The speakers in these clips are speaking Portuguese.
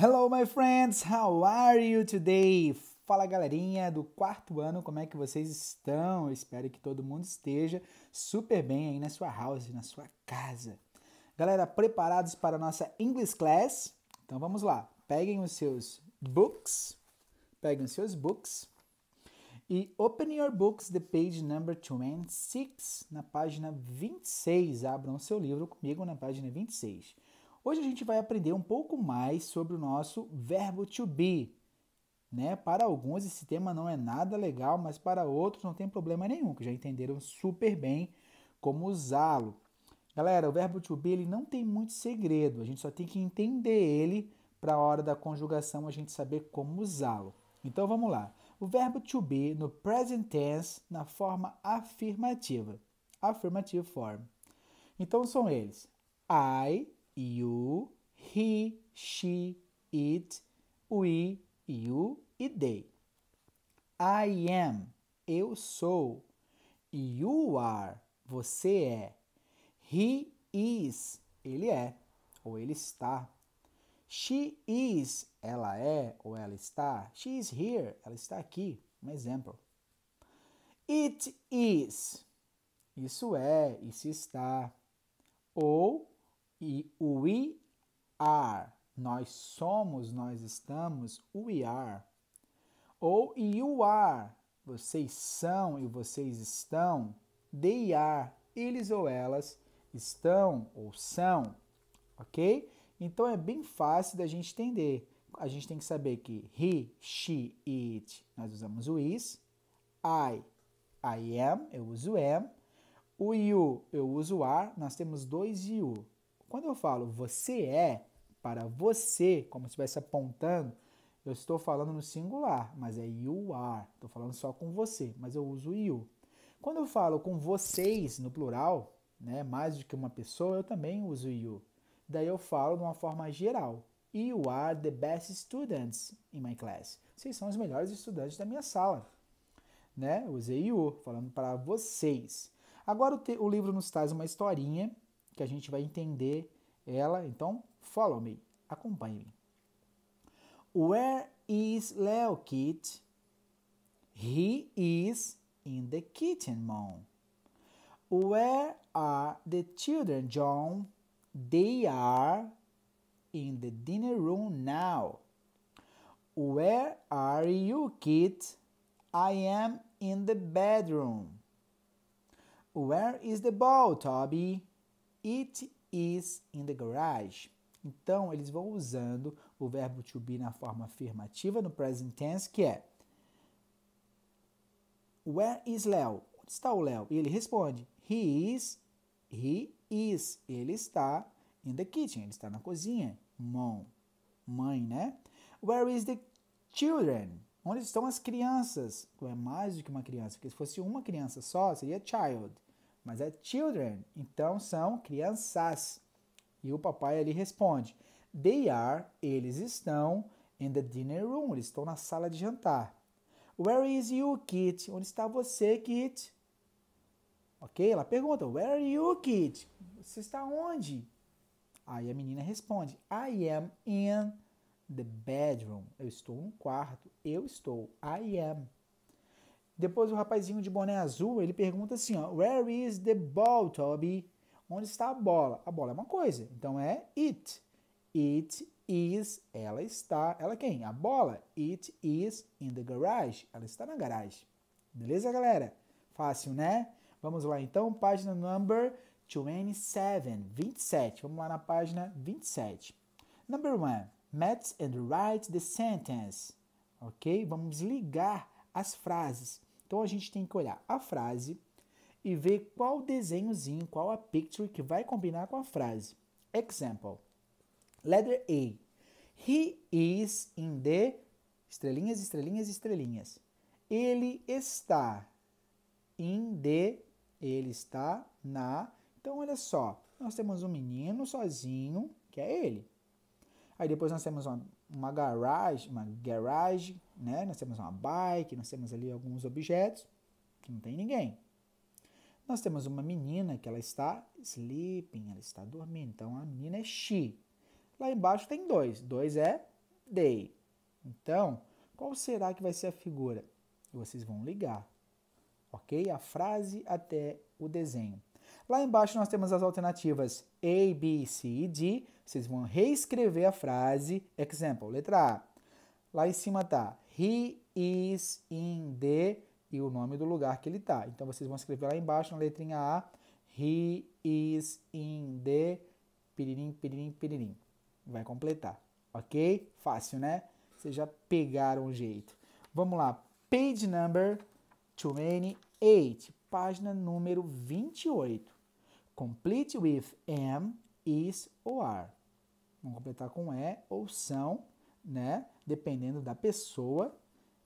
Hello, my friends! How are you today? Fala galerinha do quarto ano, como é que vocês estão? Eu espero que todo mundo esteja super bem aí na sua house, na sua casa. Galera, preparados para a nossa English Class? Então vamos lá, peguem os seus books, peguem os seus books e open your books the page number 26, na página 26. Abram o seu livro comigo na página 26. Hoje a gente vai aprender um pouco mais sobre o nosso verbo to be. Né? Para alguns esse tema não é nada legal, mas para outros não tem problema nenhum, que já entenderam super bem como usá-lo. Galera, o verbo to be ele não tem muito segredo, a gente só tem que entender ele para a hora da conjugação a gente saber como usá-lo. Então vamos lá. O verbo to be no present tense na forma afirmativa. Affirmative form. Então são eles: I you, he, she, it, we, you e they. I am, eu sou. You are, você é. He is, ele é ou ele está. She is, ela é ou ela está. She is here, ela está aqui. Um exemplo. It is, isso é, isso está. Ou e o we are, nós somos, nós estamos, we are. Ou you are, vocês são e vocês estão, they are, eles ou elas estão ou são, ok? Então é bem fácil da gente entender. A gente tem que saber que he, she, it, nós usamos o is. I, I am, eu uso am. O you, eu uso are. Nós temos dois you. Quando eu falo você é, para você, como se estivesse apontando, eu estou falando no singular, mas é you are. Estou falando só com você, mas eu uso you. Quando eu falo com vocês no plural, né, mais do que uma pessoa, eu também uso you. Daí eu falo de uma forma geral. You are the best students in my class. Vocês são os melhores estudantes da minha sala. Né? usei you, falando para vocês. Agora o, te, o livro nos traz uma historinha que a gente vai entender ela. Então, follow me, acompanhe-me. Where is Leo Kit? He is in the kitchen, mom. Where are the children, John? They are in the dinner room now. Where are you, Kit? I am in the bedroom. Where is the ball, Toby? It is in the garage. Então, eles vão usando o verbo to be na forma afirmativa no present tense, que é Where is Léo? Onde está o Léo? E ele responde: He is, he is. Ele está in the kitchen, ele está na cozinha. Mom, mãe, né? Where is the children? Onde estão as crianças? É mais do que uma criança, porque se fosse uma criança só, seria child mas é children, então são crianças. E o papai ali responde: They are, eles estão, in the dinner room, eles estão na sala de jantar. Where is you, Kit? Onde está você, Kit? Ok? Ela pergunta: Where are you, Kit? Você está onde? Aí a menina responde: I am in the bedroom. Eu estou no quarto. Eu estou. I am. Depois o rapazinho de boné azul, ele pergunta assim, ó, Where is the ball, Toby? Onde está a bola? A bola é uma coisa, então é it. It is, ela está, ela quem? A bola. It is in the garage. Ela está na garagem. Beleza, galera? Fácil, né? Vamos lá então, página number 27, 27. Vamos lá na página 27. Number one, match and write the sentence. Ok? Vamos ligar as frases. Então a gente tem que olhar a frase e ver qual desenhozinho, qual a picture que vai combinar com a frase. Example. Letter A. He is in the estrelinhas, estrelinhas, estrelinhas. Ele está in the ele está na. Então olha só, nós temos um menino sozinho, que é ele. Aí depois nós temos uma, uma garagem, uma garagem, né? Nós temos uma bike, nós temos ali alguns objetos que não tem ninguém. Nós temos uma menina que ela está sleeping, ela está dormindo. Então a menina é she. Lá embaixo tem dois. Dois é they. Então, qual será que vai ser a figura? Vocês vão ligar, ok? A frase até o desenho. Lá embaixo nós temos as alternativas A, B, C e D. Vocês vão reescrever a frase. Exemplo, letra A. Lá em cima tá He is in the e o nome do lugar que ele está. Então vocês vão escrever lá embaixo na letrinha A. He is in the piririm, piririm, piririm. Vai completar, ok? Fácil, né? Vocês já pegaram o jeito. Vamos lá. Page number 28. Página número 28. Complete with am, is ou are. Vamos completar com é ou são né? Dependendo da pessoa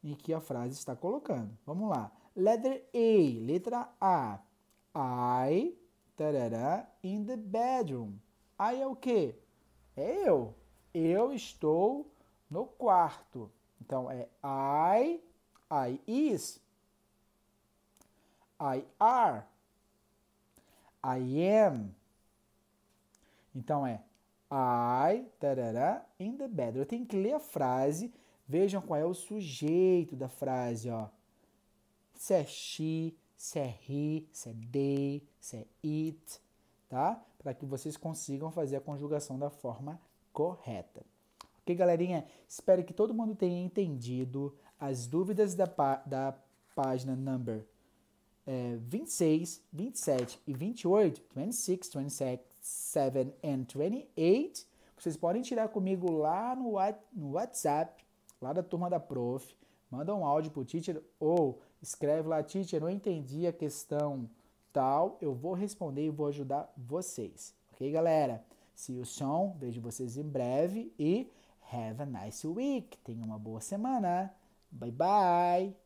em que a frase está colocando. Vamos lá. Letter A, letra A. I, tarará, in the bedroom. I é o quê? É eu. Eu estou no quarto. Então é I, I is, I are, I am. Então é I, tarará, in the bedroom. Eu tenho que ler a frase. Vejam qual é o sujeito da frase, ó. Se é she, se é he, se é they, se é it, tá? Para que vocês consigam fazer a conjugação da forma correta. Ok, galerinha? Espero que todo mundo tenha entendido as dúvidas da, da página number é, 26, 27 e 28, 26, 27, 7 and 28. Vocês podem tirar comigo lá no, WhatsApp, lá da turma da prof. Manda um áudio pro teacher ou escreve lá, teacher, não entendi a questão tal. Eu vou responder e vou ajudar vocês. Ok, galera? See you soon. Vejo vocês em breve e have a nice week. Tenha uma boa semana. Bye bye.